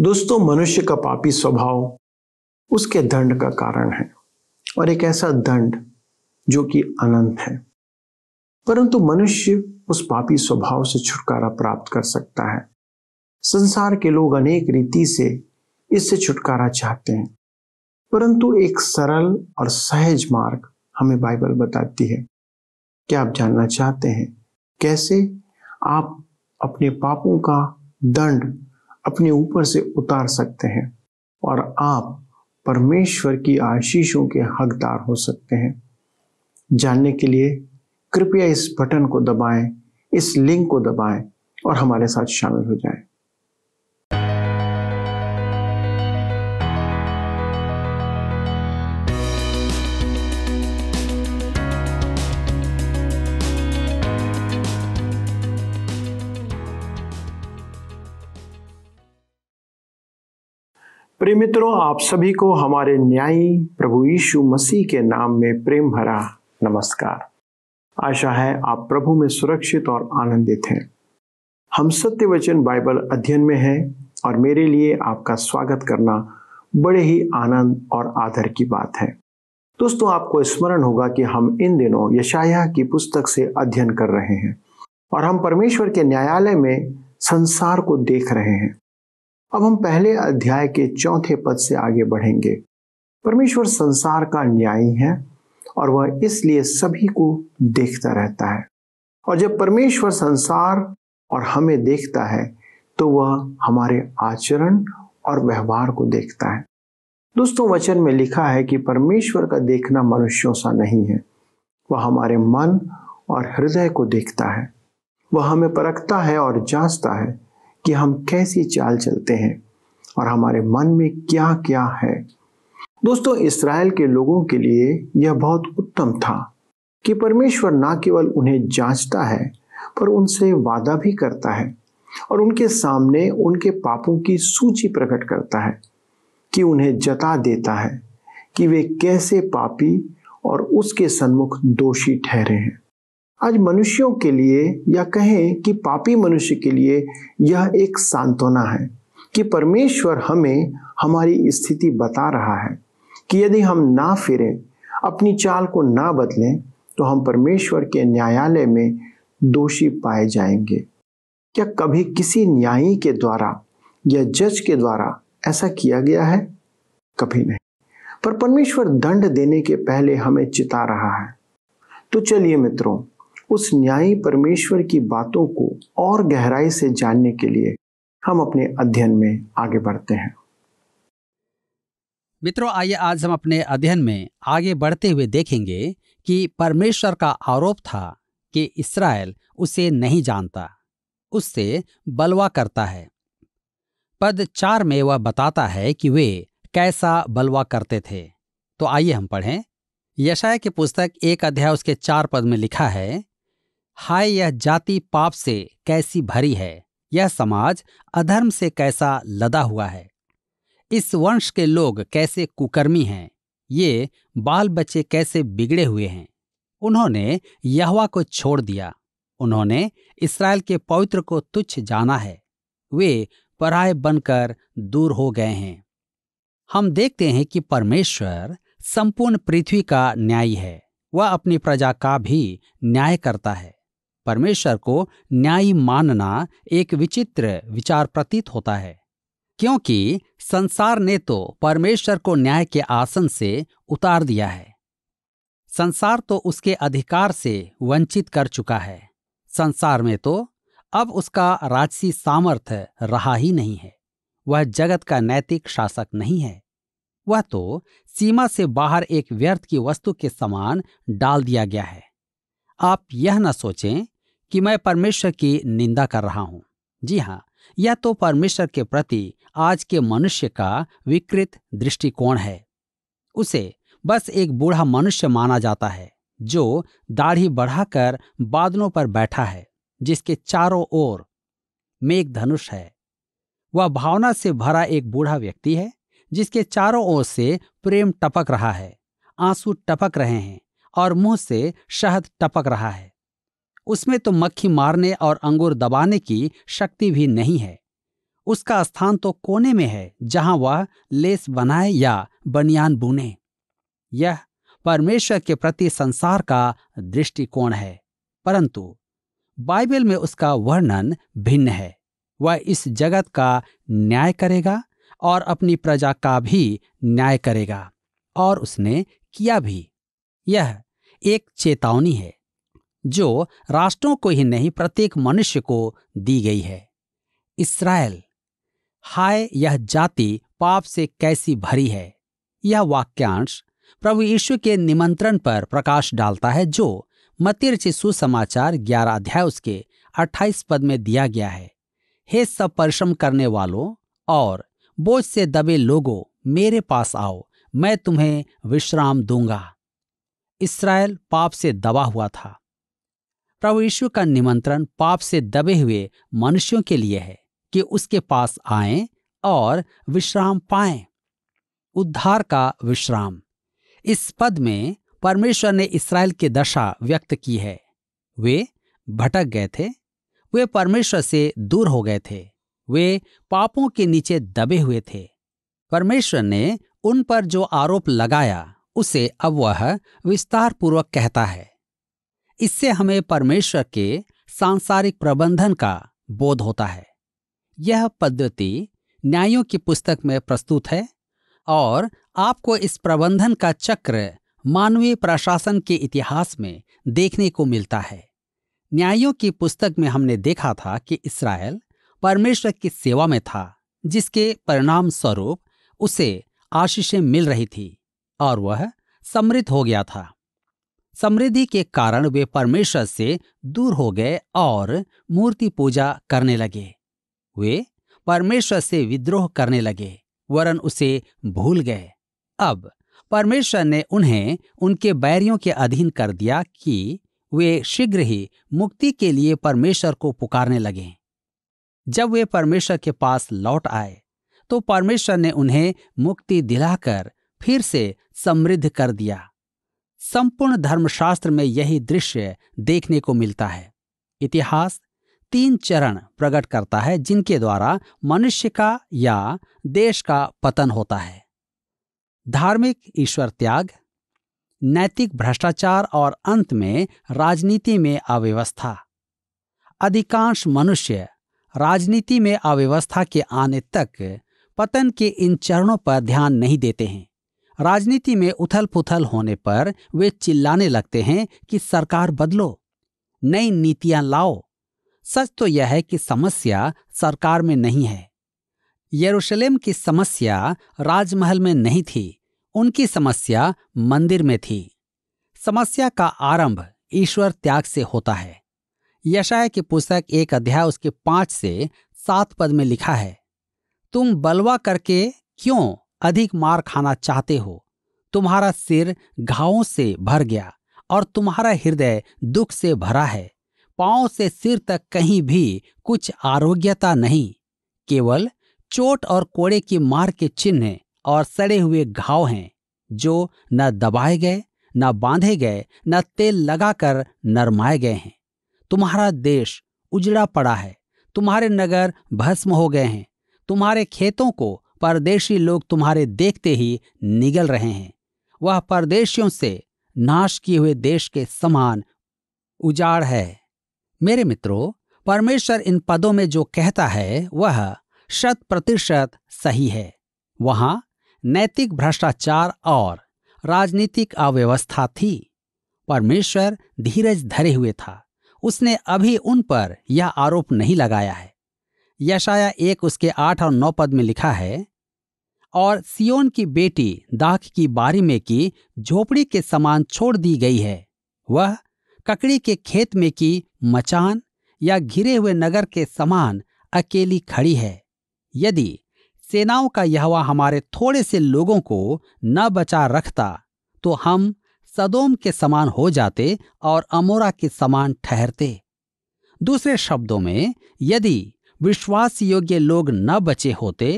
दोस्तों मनुष्य का पापी स्वभाव उसके दंड का कारण है और एक ऐसा दंड जो कि अनंत है परंतु मनुष्य उस पापी स्वभाव से छुटकारा प्राप्त कर सकता है संसार के लोग अनेक रीति से इससे छुटकारा चाहते हैं परंतु एक सरल और सहज मार्ग हमें बाइबल बताती है क्या आप जानना चाहते हैं कैसे आप अपने पापों का दंड अपने ऊपर से उतार सकते हैं और आप परमेश्वर की आशीषों के हकदार हो सकते हैं जानने के लिए कृपया इस बटन को दबाएं इस लिंक को दबाएं और हमारे साथ शामिल हो जाएं। प्रिय मित्रों आप सभी को हमारे न्यायी प्रभु यीशु मसीह के नाम में प्रेम भरा नमस्कार आशा है आप प्रभु में सुरक्षित और आनंदित हैं हम सत्य वचन बाइबल अध्ययन में हैं और मेरे लिए आपका स्वागत करना बड़े ही आनंद और आदर की बात है दोस्तों आपको स्मरण होगा कि हम इन दिनों यशाया की पुस्तक से अध्ययन कर रहे हैं और हम परमेश्वर के न्यायालय में संसार को देख रहे हैं अब हम पहले अध्याय के चौथे पद से आगे बढ़ेंगे परमेश्वर संसार का न्यायी है और वह इसलिए सभी को देखता रहता है और जब परमेश्वर संसार और हमें देखता है तो वह हमारे आचरण और व्यवहार को देखता है दोस्तों वचन में लिखा है कि परमेश्वर का देखना मनुष्यों सा नहीं है वह हमारे मन और हृदय को देखता है वह हमें परखता है और जांचता है कि हम कैसी चाल चलते हैं और हमारे मन में क्या क्या है दोस्तों इसराइल के लोगों के लिए यह बहुत उत्तम था कि परमेश्वर ना केवल उन्हें जांचता है पर उनसे वादा भी करता है और उनके सामने उनके पापों की सूची प्रकट करता है कि उन्हें जता देता है कि वे कैसे पापी और उसके सन्मुख दोषी ठहरे हैं आज मनुष्यों के लिए या कहें कि पापी मनुष्य के लिए यह एक सांत्वना है कि परमेश्वर हमें हमारी स्थिति बता रहा है कि यदि हम ना फिरें अपनी चाल को ना बदलें तो हम परमेश्वर के न्यायालय में दोषी पाए जाएंगे क्या कभी किसी न्यायी के द्वारा या जज के द्वारा ऐसा किया गया है कभी नहीं पर परमेश्वर दंड देने के पहले हमें चिता रहा है तो चलिए मित्रों उस न्यायी परमेश्वर की बातों को और गहराई से जानने के लिए हम अपने अध्ययन में आगे बढ़ते हैं मित्रों आइए आज हम अपने अध्ययन में आगे बढ़ते हुए देखेंगे कि परमेश्वर का आरोप था कि इसराइल उसे नहीं जानता उससे बलवा करता है पद चार में वह बताता है कि वे कैसा बलवा करते थे तो आइए हम पढ़ें यशाया की पुस्तक एक अध्याय उसके चार पद में लिखा है हाय यह जाति पाप से कैसी भरी है यह समाज अधर्म से कैसा लदा हुआ है इस वंश के लोग कैसे कुकर्मी हैं ये बाल बच्चे कैसे बिगड़े हुए हैं उन्होंने यहवा को छोड़ दिया उन्होंने इसराइल के पवित्र को तुच्छ जाना है वे पराय बनकर दूर हो गए हैं हम देखते हैं कि परमेश्वर संपूर्ण पृथ्वी का न्यायी है वह अपनी प्रजा का भी न्याय करता है परमेश्वर को न्यायी मानना एक विचित्र विचार प्रतीत होता है क्योंकि संसार ने तो परमेश्वर को न्याय के आसन से उतार दिया है संसार तो उसके अधिकार से वंचित कर चुका है संसार में तो अब उसका राजसी सामर्थ्य रहा ही नहीं है वह जगत का नैतिक शासक नहीं है वह तो सीमा से बाहर एक व्यर्थ की वस्तु के समान डाल दिया गया है आप यह न सोचें कि मैं परमेश्वर की निंदा कर रहा हूं जी हाँ यह तो परमेश्वर के प्रति आज के मनुष्य का विकृत दृष्टिकोण है उसे बस एक बूढ़ा मनुष्य माना जाता है जो दाढ़ी बढ़ाकर बादलों पर बैठा है जिसके चारों ओर मेघ धनुष है वह भावना से भरा एक बूढ़ा व्यक्ति है जिसके चारों ओर से प्रेम टपक रहा है आंसू टपक रहे हैं और मुंह से शहद टपक रहा है उसमें तो मक्खी मारने और अंगूर दबाने की शक्ति भी नहीं है उसका स्थान तो कोने में है जहां वह लेस बनाए या बनियान बुने यह परमेश्वर के प्रति संसार का दृष्टिकोण है परंतु बाइबल में उसका वर्णन भिन्न है वह इस जगत का न्याय करेगा और अपनी प्रजा का भी न्याय करेगा और उसने किया भी यह एक चेतावनी है जो राष्ट्रों को ही नहीं प्रत्येक मनुष्य को दी गई है इसराइल हाय यह जाति पाप से कैसी भरी है यह वाक्यांश प्रभु यीशु के निमंत्रण पर प्रकाश डालता है जो मतिरचि सुसमाचार ग्यारह अध्याय उसके अट्ठाईस पद में दिया गया है हे सब परिश्रम करने वालों और बोझ से दबे लोगों मेरे पास आओ मैं तुम्हें विश्राम दूंगा इसराइल पाप से दबा हुआ था प्रभु यीशु का निमंत्रण पाप से दबे हुए मनुष्यों के लिए है कि उसके पास आए और विश्राम पाए उद्धार का विश्राम इस पद में परमेश्वर ने इसराइल की दशा व्यक्त की है वे भटक गए थे वे परमेश्वर से दूर हो गए थे वे पापों के नीचे दबे हुए थे परमेश्वर ने उन पर जो आरोप लगाया उसे अब वह विस्तार पूर्वक कहता है इससे हमें परमेश्वर के सांसारिक प्रबंधन का बोध होता है यह पद्धति न्यायों की पुस्तक में प्रस्तुत है और आपको इस प्रबंधन का चक्र मानवीय प्रशासन के इतिहास में देखने को मिलता है न्यायों की पुस्तक में हमने देखा था कि इसराइल परमेश्वर की सेवा में था जिसके परिणाम स्वरूप उसे आशीषें मिल रही थी और वह समृद्ध हो गया था समृद्धि के कारण वे परमेश्वर से दूर हो गए और मूर्ति पूजा करने लगे वे परमेश्वर से विद्रोह करने लगे वरन उसे भूल गए अब परमेश्वर ने उन्हें उनके बैरियों के अधीन कर दिया कि वे शीघ्र ही मुक्ति के लिए परमेश्वर को पुकारने लगे जब वे परमेश्वर के पास लौट आए तो परमेश्वर ने उन्हें मुक्ति दिलाकर फिर से समृद्ध कर दिया संपूर्ण धर्मशास्त्र में यही दृश्य देखने को मिलता है इतिहास तीन चरण प्रकट करता है जिनके द्वारा मनुष्य का या देश का पतन होता है धार्मिक ईश्वर त्याग नैतिक भ्रष्टाचार और अंत में राजनीति में अव्यवस्था अधिकांश मनुष्य राजनीति में अव्यवस्था के आने तक पतन के इन चरणों पर ध्यान नहीं देते हैं राजनीति में उथल पुथल होने पर वे चिल्लाने लगते हैं कि सरकार बदलो नई नीतियां लाओ सच तो यह है कि समस्या सरकार में नहीं है यरूशलेम की समस्या राजमहल में नहीं थी उनकी समस्या मंदिर में थी समस्या का आरंभ ईश्वर त्याग से होता है यशाय की पुस्तक एक अध्याय उसके पांच से सात पद में लिखा है तुम बलवा करके क्यों अधिक मार खाना चाहते हो तुम्हारा सिर घावों से भर गया और तुम्हारा हृदय दुख से भरा है पांव से सिर तक कहीं भी कुछ आरोग्यता नहीं केवल चोट और कोड़े की मार के चिन्ह और सड़े हुए घाव हैं जो न दबाए गए न बांधे गए न तेल लगाकर नरमाए गए हैं तुम्हारा देश उजड़ा पड़ा है तुम्हारे नगर भस्म हो गए हैं तुम्हारे खेतों को परदेशी लोग तुम्हारे देखते ही निगल रहे हैं वह परदेशियों से नाश किए हुए देश के समान उजाड़ है मेरे मित्रों परमेश्वर इन पदों में जो कहता है वह शत प्रतिशत सही है वहां नैतिक भ्रष्टाचार और राजनीतिक अव्यवस्था थी परमेश्वर धीरज धरे हुए था उसने अभी उन पर यह आरोप नहीं लगाया है यशाया एक उसके आठ और नौ पद में लिखा है और सियोन की बेटी दाख की बारी में की झोपड़ी के समान छोड़ दी गई है वह ककड़ी के खेत में की मचान या घिरे हुए नगर के समान अकेली खड़ी है यदि सेनाओं का यहवा हमारे थोड़े से लोगों को न बचा रखता तो हम सदोम के समान हो जाते और अमोरा के समान ठहरते दूसरे शब्दों में यदि विश्वास योग्य लोग न बचे होते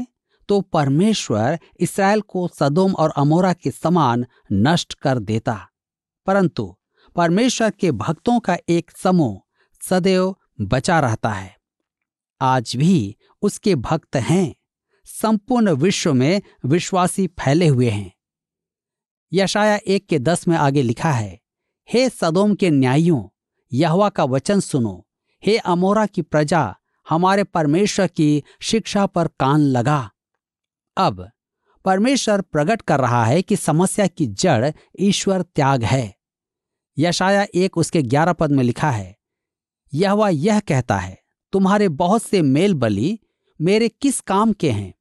तो परमेश्वर इसराइल को सदोम और अमोरा के समान नष्ट कर देता परंतु परमेश्वर के भक्तों का एक समूह सदैव बचा रहता है आज भी उसके भक्त हैं संपूर्ण विश्व में विश्वासी फैले हुए हैं यशाया एक के दस में आगे लिखा है हे सदोम के न्यायियों यहवा का वचन सुनो हे अमोरा की प्रजा हमारे परमेश्वर की शिक्षा पर कान लगा अब परमेश्वर प्रकट कर रहा है कि समस्या की जड़ ईश्वर त्याग है यशाया एक उसके ग्यारह पद में लिखा है यह वह यह कहता है तुम्हारे बहुत से मेल बलि मेरे किस काम के हैं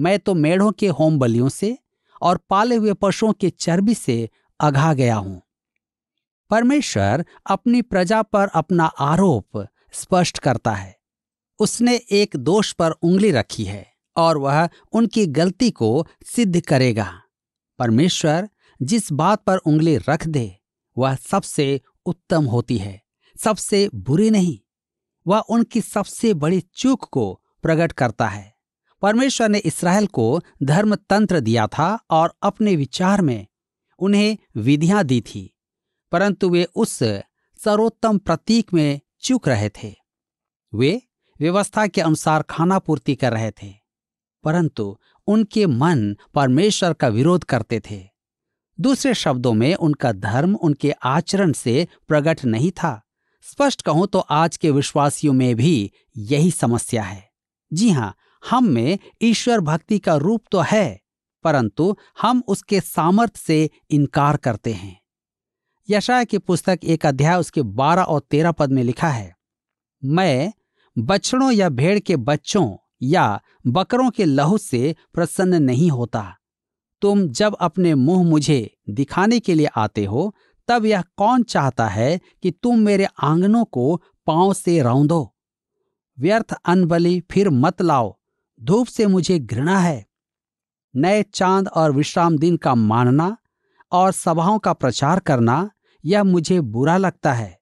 मैं तो मेढ़ों के होम बलियों से और पाले हुए पशुओं के चर्बी से अघा गया हूं परमेश्वर अपनी प्रजा पर अपना आरोप स्पष्ट करता है उसने एक दोष पर उंगली रखी है और वह उनकी गलती को सिद्ध करेगा परमेश्वर जिस बात पर उंगली रख दे वह सबसे उत्तम होती है सबसे बुरी नहीं वह उनकी सबसे बड़ी चूक को प्रकट करता है परमेश्वर ने इसराइल को धर्म तंत्र दिया था और अपने विचार में उन्हें विधियां दी थी परंतु वे उस सर्वोत्तम प्रतीक में चूक रहे थे वे व्यवस्था के अनुसार खाना पूर्ति कर रहे थे परंतु उनके मन परमेश्वर का विरोध करते थे दूसरे शब्दों में उनका धर्म उनके आचरण से प्रकट नहीं था स्पष्ट कहूं तो आज के विश्वासियों में भी यही समस्या है जी हां हम में ईश्वर भक्ति का रूप तो है परंतु हम उसके सामर्थ्य से इनकार करते हैं यशाया की पुस्तक एक अध्याय उसके बारह और तेरह पद में लिखा है मैं बछड़ों या भेड़ के बच्चों या बकरों के लहू से प्रसन्न नहीं होता तुम जब अपने मुंह मुझे दिखाने के लिए आते हो तब यह कौन चाहता है कि तुम मेरे आंगनों को पांव से रौंदो व्यर्थ अनबली फिर मत लाओ धूप से मुझे घृणा है नए चांद और विश्राम दिन का मानना और सभाओं का प्रचार करना यह मुझे बुरा लगता है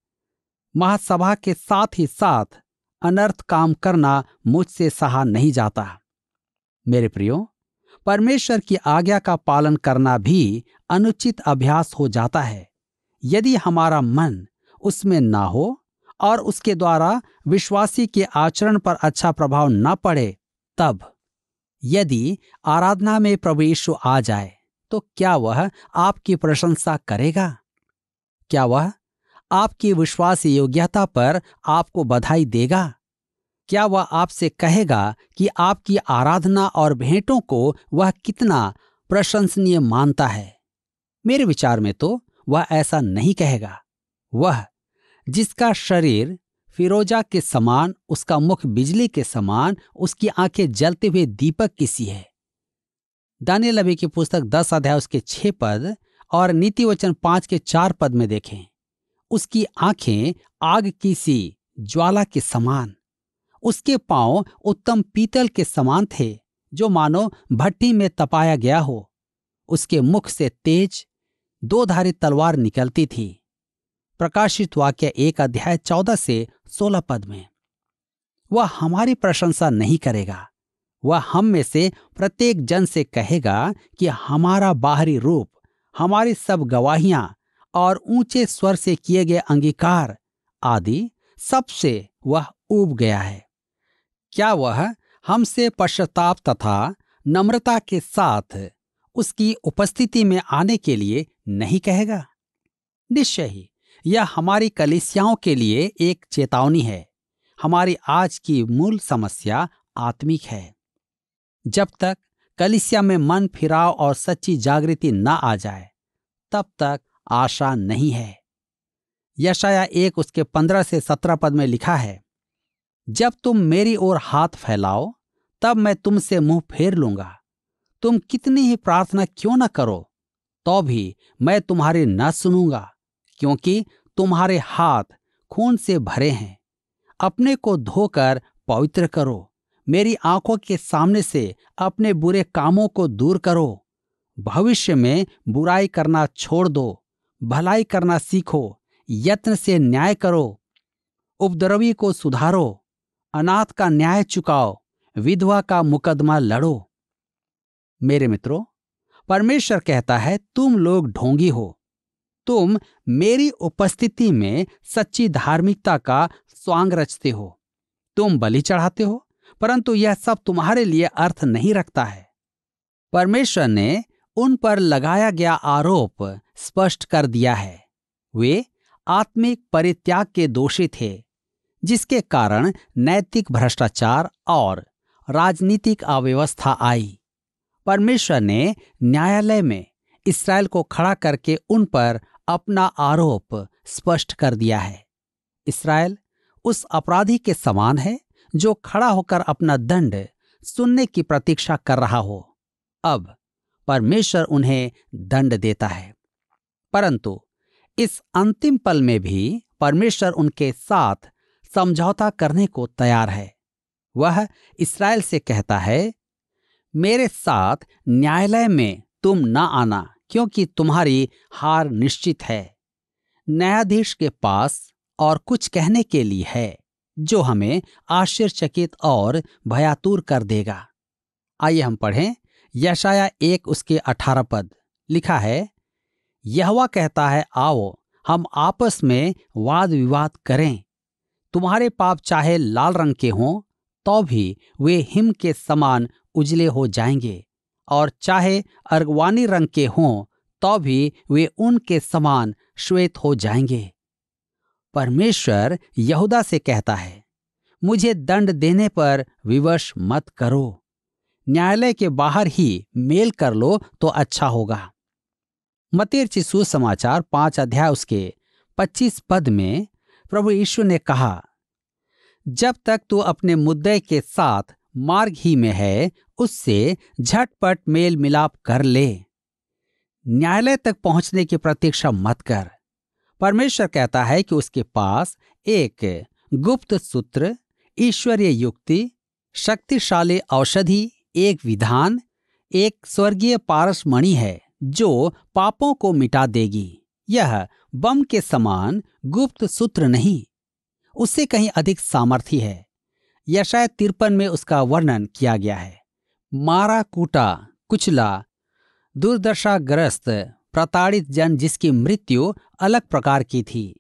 महासभा के साथ ही साथ अनर्थ काम करना मुझसे सहा नहीं जाता मेरे प्रियो परमेश्वर की आज्ञा का पालन करना भी अनुचित अभ्यास हो जाता है यदि हमारा मन उसमें ना हो और उसके द्वारा विश्वासी के आचरण पर अच्छा प्रभाव न पड़े तब यदि आराधना में प्रवेश आ जाए तो क्या वह आपकी प्रशंसा करेगा क्या वह आपकी विश्वास योग्यता पर आपको बधाई देगा क्या वह आपसे कहेगा कि आपकी आराधना और भेंटों को वह कितना प्रशंसनीय मानता है मेरे विचार में तो वह ऐसा नहीं कहेगा वह जिसका शरीर फिरोजा के समान उसका मुख बिजली के समान उसकी आंखें जलते हुए दीपक किसी है दानियल अभी की पुस्तक दस अध्याय उसके छह पद और नीति वचन पांच के चार पद में देखें उसकी आंखें आग की सी ज्वाला के समान उसके पांव उत्तम पीतल के समान थे जो मानो भट्टी में तपाया गया हो उसके मुख से तेज दो धारी तलवार निकलती थी प्रकाशित वाक्य एक अध्याय चौदह से सोलह पद में वह हमारी प्रशंसा नहीं करेगा वह हम में से प्रत्येक जन से कहेगा कि हमारा बाहरी रूप हमारी सब गवाहियां और ऊंचे स्वर से किए गए अंगीकार आदि सबसे वह उब गया है क्या वह हमसे पश्चाताप तथा नम्रता के साथ उसकी उपस्थिति में आने के लिए नहीं कहेगा निश्चय ही यह हमारी कलिसियाओं के लिए एक चेतावनी है हमारी आज की मूल समस्या आत्मिक है जब तक कलिसिया में मन फिराव और सच्ची जागृति न आ जाए तब तक आशा नहीं है यशाया एक उसके पंद्रह से सत्रह पद में लिखा है जब तुम मेरी ओर हाथ फैलाओ तब मैं तुमसे मुंह फेर लूंगा तुम कितनी ही प्रार्थना क्यों न करो तो भी मैं तुम्हारी न सुनूंगा क्योंकि तुम्हारे हाथ खून से भरे हैं अपने को धोकर पवित्र करो मेरी आंखों के सामने से अपने बुरे कामों को दूर करो भविष्य में बुराई करना छोड़ दो भलाई करना सीखो यत्न से न्याय करो उपद्रवी को सुधारो अनाथ का न्याय चुकाओ विधवा का मुकदमा लड़ो मेरे मित्रों परमेश्वर कहता है तुम लोग ढोंगी हो तुम मेरी उपस्थिति में सच्ची धार्मिकता का स्वांग रचते हो तुम बलि चढ़ाते हो परंतु यह सब तुम्हारे लिए अर्थ नहीं रखता है परमेश्वर ने उन पर लगाया गया आरोप स्पष्ट कर दिया है वे आत्मिक परित्याग के दोषी थे जिसके कारण नैतिक भ्रष्टाचार और राजनीतिक अव्यवस्था आई परमेश्वर ने न्यायालय में इसराइल को खड़ा करके उन पर अपना आरोप स्पष्ट कर दिया है इसराइल उस अपराधी के समान है जो खड़ा होकर अपना दंड सुनने की प्रतीक्षा कर रहा हो अब परमेश्वर उन्हें दंड देता है परंतु इस अंतिम पल में भी परमेश्वर उनके साथ समझौता करने को तैयार है वह इसराइल से कहता है मेरे साथ न्यायालय में तुम ना आना क्योंकि तुम्हारी हार निश्चित है न्यायाधीश के पास और कुछ कहने के लिए है जो हमें आश्चर्यचकित और भयातुर कर देगा आइए हम पढ़ें यशाया एक उसके अठारह पद लिखा है यहवा कहता है आओ हम आपस में वाद विवाद करें तुम्हारे पाप चाहे लाल रंग के हों तो भी वे हिम के समान उजले हो जाएंगे और चाहे अर्गवानी रंग के हों तो भी वे उनके समान श्वेत हो जाएंगे परमेश्वर यहूदा से कहता है मुझे दंड देने पर विवश मत करो न्यायालय के बाहर ही मेल कर लो तो अच्छा होगा मतेर चिशु समाचार पांच अध्याय उसके पच्चीस पद में प्रभु यीशु ने कहा जब तक तू अपने मुद्दे के साथ मार्ग ही में है उससे झटपट मेल मिलाप कर ले न्यायालय तक पहुंचने की प्रतीक्षा मत कर परमेश्वर कहता है कि उसके पास एक गुप्त सूत्र ईश्वरीय युक्ति शक्तिशाली औषधि एक विधान एक स्वर्गीय पारसमणि है जो पापों को मिटा देगी यह बम के समान गुप्त सूत्र नहीं उससे कहीं अधिक सामर्थ्य है यशाय तिरपन में उसका वर्णन किया गया है मारा कूटा कुचला दुर्दशाग्रस्त प्रताड़ित जन जिसकी मृत्यु अलग प्रकार की थी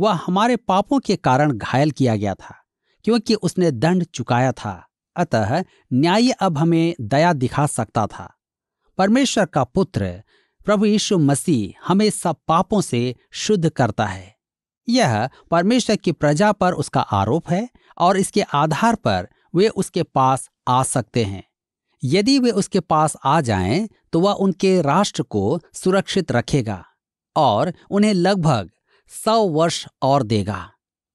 वह हमारे पापों के कारण घायल किया गया था क्योंकि उसने दंड चुकाया था अतः न्याय अब हमें दया दिखा सकता था परमेश्वर का पुत्र प्रभु यीशु मसीह हमें सब पापों से शुद्ध करता है यह परमेश्वर की प्रजा पर उसका आरोप है और इसके आधार पर वे उसके पास आ सकते हैं यदि वे उसके पास आ जाएं, तो वह उनके राष्ट्र को सुरक्षित रखेगा और उन्हें लगभग सौ वर्ष और देगा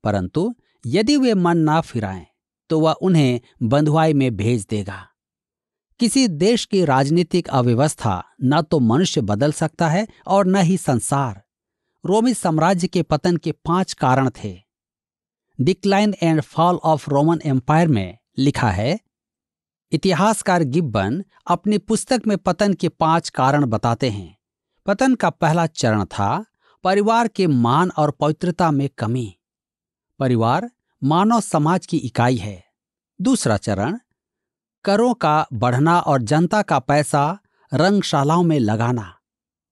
परंतु यदि वे मन ना फिराएं तो वह उन्हें बंधुआई में भेज देगा किसी देश की राजनीतिक अव्यवस्था न तो मनुष्य बदल सकता है और न ही संसार रोमी साम्राज्य के पतन के पांच कारण थे decline and fall of Roman empire में लिखा है इतिहासकार गिब्बन अपनी पुस्तक में पतन के पांच कारण बताते हैं पतन का पहला चरण था परिवार के मान और पवित्रता में कमी परिवार मानव समाज की इकाई है दूसरा चरण करों का बढ़ना और जनता का पैसा रंगशालाओं में लगाना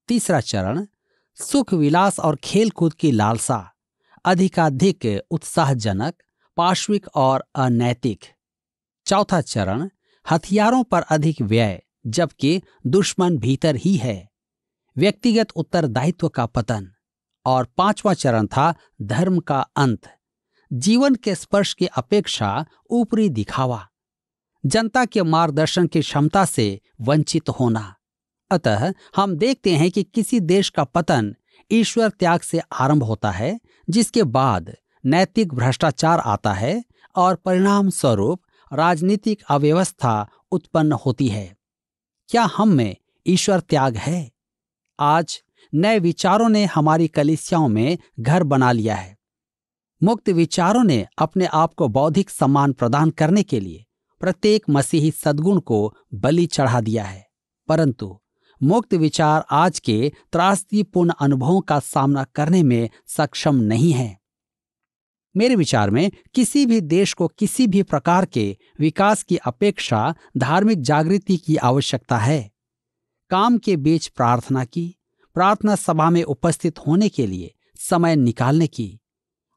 तीसरा चरण सुख विलास और खेलकूद की लालसा अधिकाधिक उत्साहजनक पार्श्विक और अनैतिक चौथा चरण हथियारों पर अधिक व्यय जबकि दुश्मन भीतर ही है व्यक्तिगत उत्तरदायित्व का पतन और पांचवा चरण था धर्म का अंत जीवन के स्पर्श की अपेक्षा ऊपरी दिखावा जनता के मार्गदर्शन की क्षमता से वंचित होना अतः हम देखते हैं कि किसी देश का पतन ईश्वर त्याग से आरंभ होता है जिसके बाद नैतिक भ्रष्टाचार आता है और परिणाम स्वरूप राजनीतिक अव्यवस्था उत्पन्न होती है क्या हम में ईश्वर त्याग है आज नए विचारों ने हमारी कलिसियाओं में घर बना लिया है मुक्त विचारों ने अपने आप को बौद्धिक सम्मान प्रदान करने के लिए प्रत्येक मसीही सद्गुण को बलि चढ़ा दिया है परंतु मुक्त विचार आज के त्रासदीपूर्ण अनुभवों का सामना करने में सक्षम नहीं है मेरे विचार में किसी भी देश को किसी भी प्रकार के विकास की अपेक्षा धार्मिक जागृति की आवश्यकता है काम के बीच प्रार्थना की प्रार्थना सभा में उपस्थित होने के लिए समय निकालने की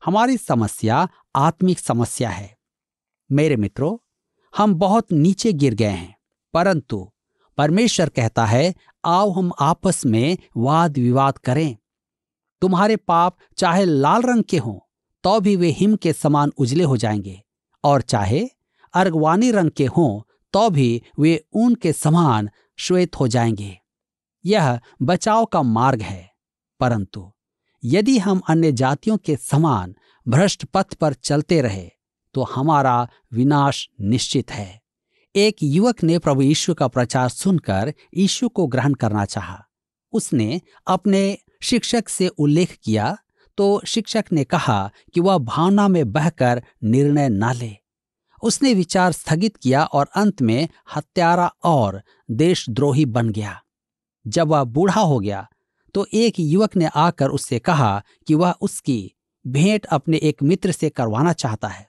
हमारी समस्या आत्मिक समस्या है मेरे मित्रों हम बहुत नीचे गिर गए हैं परंतु परमेश्वर कहता है आओ हम आपस में वाद विवाद करें तुम्हारे पाप चाहे लाल रंग के हों तो भी वे हिम के समान उजले हो जाएंगे और चाहे अर्गवानी रंग के हों तो भी वे ऊन के समान श्वेत हो जाएंगे यह बचाव का मार्ग है परंतु यदि हम अन्य जातियों के समान भ्रष्ट पथ पर चलते रहे तो हमारा विनाश निश्चित है एक युवक ने प्रभु यीशु का प्रचार सुनकर यीशु को ग्रहण करना चाहा उसने अपने शिक्षक से उल्लेख किया तो शिक्षक ने कहा कि वह भावना में बहकर निर्णय ना ले उसने विचार स्थगित किया और अंत में हत्यारा और देशद्रोही बन गया जब वह बूढ़ा हो गया तो एक युवक ने आकर उससे कहा कि वह उसकी भेंट अपने एक मित्र से करवाना चाहता है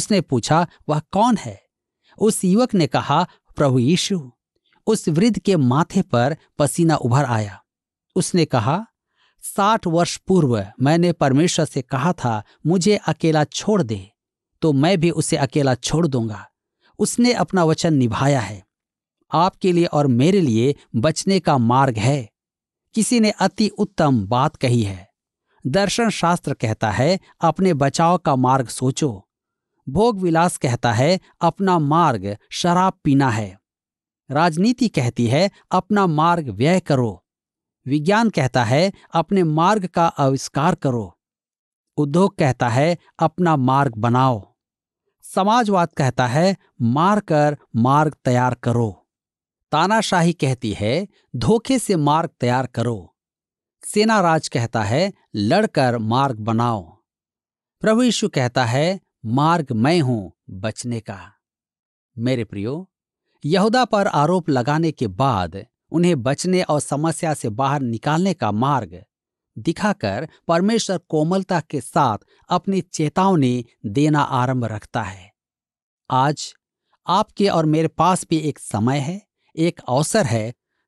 उसने पूछा वह कौन है उस युवक ने कहा प्रभु यीशु उस वृद्ध के माथे पर पसीना उभर आया उसने कहा साठ वर्ष पूर्व मैंने परमेश्वर से कहा था मुझे अकेला छोड़ दे तो मैं भी उसे अकेला छोड़ दूंगा उसने अपना वचन निभाया है आपके लिए और मेरे लिए बचने का मार्ग है किसी ने अति उत्तम बात कही है दर्शन शास्त्र कहता है अपने बचाव का मार्ग सोचो भोग विलास कहता है अपना मार्ग शराब पीना है राजनीति कहती है अपना मार्ग व्यय करो विज्ञान कहता है अपने मार्ग का आविष्कार करो उद्योग कहता है अपना मार्ग बनाओ समाजवाद कहता है मार कर मार्ग तैयार करो तानाशाही कहती है धोखे से मार्ग तैयार करो सेनाराज कहता है लड़कर मार्ग बनाओ प्रभु यीशु कहता है मार्ग मैं हूं बचने का मेरे प्रियो यहूदा पर आरोप लगाने के बाद उन्हें बचने और समस्या से बाहर निकालने का मार्ग दिखाकर परमेश्वर कोमलता के साथ अपनी चेतावनी देना आरंभ रखता है आज आपके और मेरे पास भी एक समय है एक अवसर है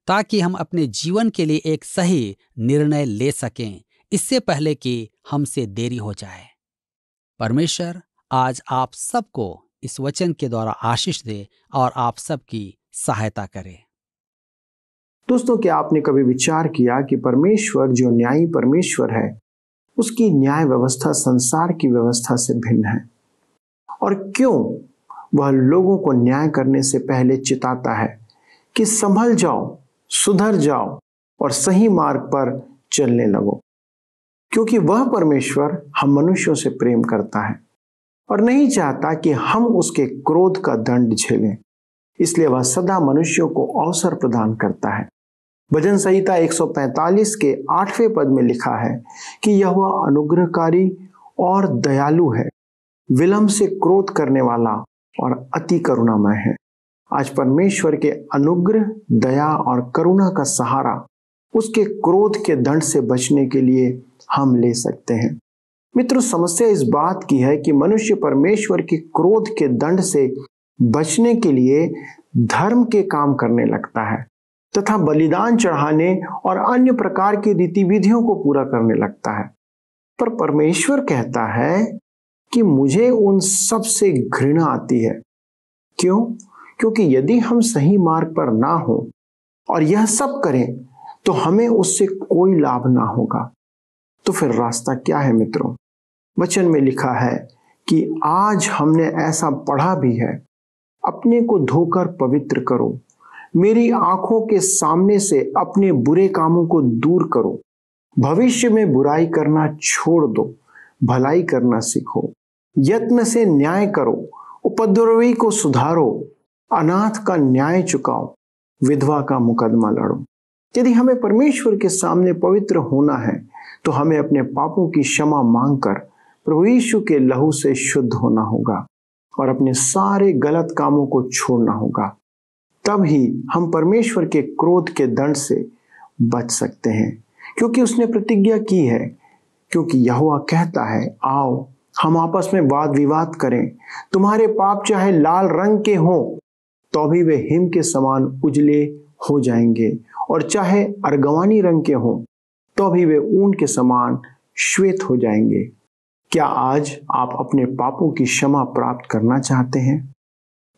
ताकि हम अपने जीवन के लिए एक सही निर्णय ले सकें इससे पहले कि हमसे देरी हो जाए परमेश्वर आज आप सबको इस वचन के द्वारा आशीष दे और आप सबकी सहायता करे दोस्तों क्या आपने कभी विचार किया कि परमेश्वर जो न्यायी परमेश्वर है उसकी न्याय व्यवस्था संसार की व्यवस्था से भिन्न है और क्यों वह लोगों को न्याय करने से पहले चिताता है कि संभल जाओ सुधर जाओ और सही मार्ग पर चलने लगो क्योंकि वह परमेश्वर हम मनुष्यों से प्रेम करता है और नहीं चाहता कि हम उसके क्रोध का दंड झेलें इसलिए वह सदा मनुष्यों को अवसर प्रदान करता है भजन संहिता 145 के आठवें पद में लिखा है कि यह वह अनुग्रहकारी और दयालु है विलंब से क्रोध करने वाला और अति करुणामय है आज परमेश्वर के अनुग्रह दया और करुणा का सहारा उसके क्रोध के दंड से बचने के लिए हम ले सकते हैं मित्रों समस्या इस बात की है कि मनुष्य परमेश्वर के क्रोध के दंड से बचने के लिए धर्म के काम करने लगता है तथा बलिदान चढ़ाने और अन्य प्रकार की रीति विधियों को पूरा करने लगता है पर परमेश्वर कहता है कि मुझे उन सब से घृणा आती है क्यों क्योंकि यदि हम सही मार्ग पर ना हो और यह सब करें तो हमें उससे कोई लाभ ना होगा तो फिर रास्ता क्या है मित्रों वचन में लिखा है कि आज हमने ऐसा पढ़ा भी है अपने को धोकर पवित्र करो मेरी आंखों के सामने से अपने बुरे कामों को दूर करो भविष्य में बुराई करना छोड़ दो भलाई करना सीखो यत्न से न्याय करो उपद्रवी को सुधारो अनाथ का न्याय चुकाओ विधवा का मुकदमा लड़ो यदि हमें परमेश्वर के सामने पवित्र होना है तो हमें अपने पापों की क्षमा मांगकर प्रभु यीशु के लहू से शुद्ध होना होगा और अपने सारे गलत कामों को छोड़ना होगा तब ही हम परमेश्वर के क्रोध के दंड से बच सकते हैं क्योंकि उसने प्रतिज्ञा की है क्योंकि यहुआ कहता है आओ हम आपस में वाद विवाद करें तुम्हारे पाप चाहे लाल रंग के हों तो भी वे हिम के समान उजले हो जाएंगे और चाहे अर्गवानी रंग के हों तो भी वे ऊन के समान श्वेत हो जाएंगे क्या आज आप अपने पापों की क्षमा प्राप्त करना चाहते हैं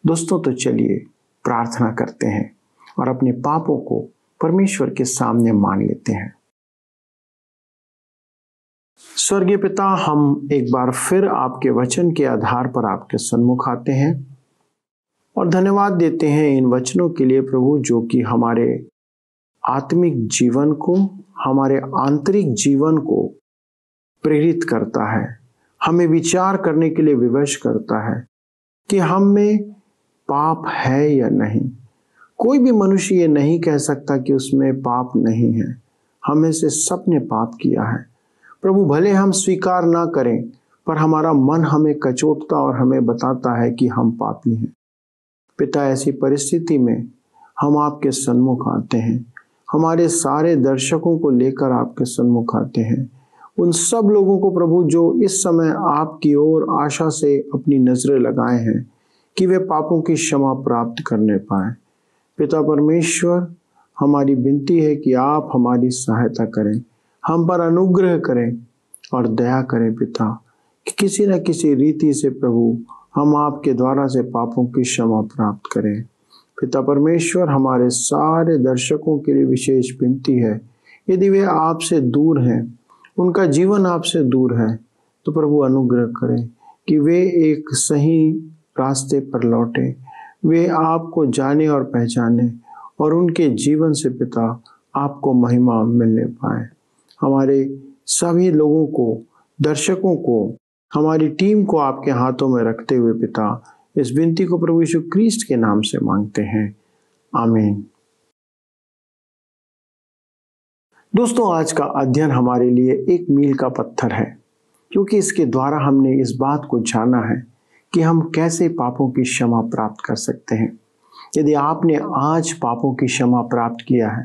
दोस्तों तो चलिए प्रार्थना करते हैं और अपने पापों को परमेश्वर के सामने मान लेते हैं स्वर्गीय पिता हम एक बार फिर आपके वचन के आधार पर आपके सन्मुख आते हैं और धन्यवाद देते हैं इन वचनों के लिए प्रभु जो कि हमारे आत्मिक जीवन को हमारे आंतरिक जीवन को प्रेरित करता है हमें विचार करने के लिए विवश करता है कि हम में पाप है या नहीं कोई भी मनुष्य ये नहीं कह सकता कि उसमें पाप नहीं है हमें से सब ने पाप किया है प्रभु भले हम स्वीकार ना करें पर हमारा मन हमें कचोटता और हमें बताता है कि हम पापी हैं पिता ऐसी परिस्थिति में हम आपके सन्मुख आते हैं हमारे सारे दर्शकों को लेकर आपके सन्मुख आते हैं उन सब लोगों को प्रभु जो इस समय आपकी ओर आशा से अपनी नजरें लगाए हैं कि वे पापों की क्षमा प्राप्त करने पाए पिता परमेश्वर हमारी विनती है कि आप हमारी सहायता करें हम पर अनुग्रह करें और दया करें पिता कि किसी न किसी रीति से प्रभु हम आपके द्वारा से पापों की क्षमा प्राप्त करें पिता परमेश्वर हमारे सारे दर्शकों के लिए विशेष विनती है यदि वे आपसे दूर हैं उनका जीवन आपसे दूर है तो प्रभु अनुग्रह करें कि वे एक सही रास्ते पर लौटें वे आपको जाने और पहचाने और उनके जीवन से पिता आपको महिमा मिलने पाए हमारे सभी लोगों को दर्शकों को हमारी टीम को आपके हाथों में रखते हुए पिता इस विनती को प्रभु यीशु क्रिस्ट के नाम से मांगते हैं आमीन दोस्तों आज का अध्ययन हमारे लिए एक मील का पत्थर है क्योंकि इसके द्वारा हमने इस बात को जाना है कि हम कैसे पापों की क्षमा प्राप्त कर सकते हैं यदि आपने आज पापों की क्षमा प्राप्त किया है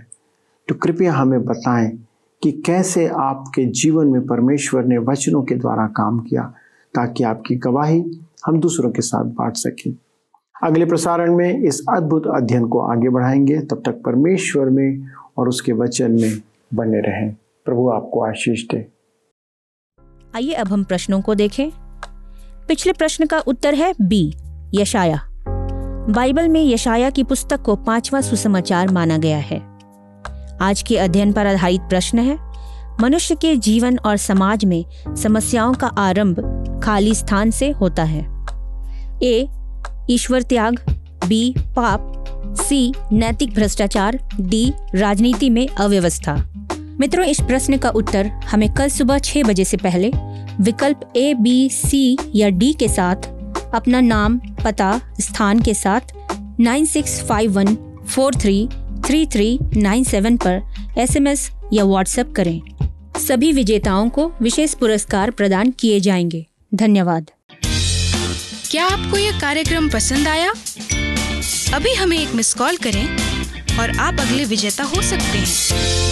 तो कृपया हमें बताएं कि कैसे आपके जीवन में परमेश्वर ने वचनों के द्वारा काम किया ताकि आपकी गवाही हम दूसरों के साथ बांट सकें अगले प्रसारण में इस अद्भुत अध्ययन को आगे बढ़ाएंगे तब तक परमेश्वर में और उसके वचन में बने रहें प्रभु आपको आशीष दे आइए अब हम प्रश्नों को देखें पिछले प्रश्न का उत्तर है बी यशाया बाइबल में यशाया की पुस्तक को पांचवा सुसमाचार माना गया है आज के अध्ययन पर आधारित प्रश्न है मनुष्य के जीवन और समाज में समस्याओं का आरंभ खाली स्थान से होता है ए ईश्वर त्याग बी पाप सी नैतिक भ्रष्टाचार डी राजनीति में अव्यवस्था मित्रों इस प्रश्न का उत्तर हमें कल सुबह छह बजे से पहले विकल्प ए बी सी या डी के साथ अपना नाम पता स्थान के साथ nine six five one four three 3397 पर एसएमएस या व्हाट्सएप करें सभी विजेताओं को विशेष पुरस्कार प्रदान किए जाएंगे धन्यवाद क्या आपको यह कार्यक्रम पसंद आया अभी हमें एक मिस कॉल करें और आप अगले विजेता हो सकते हैं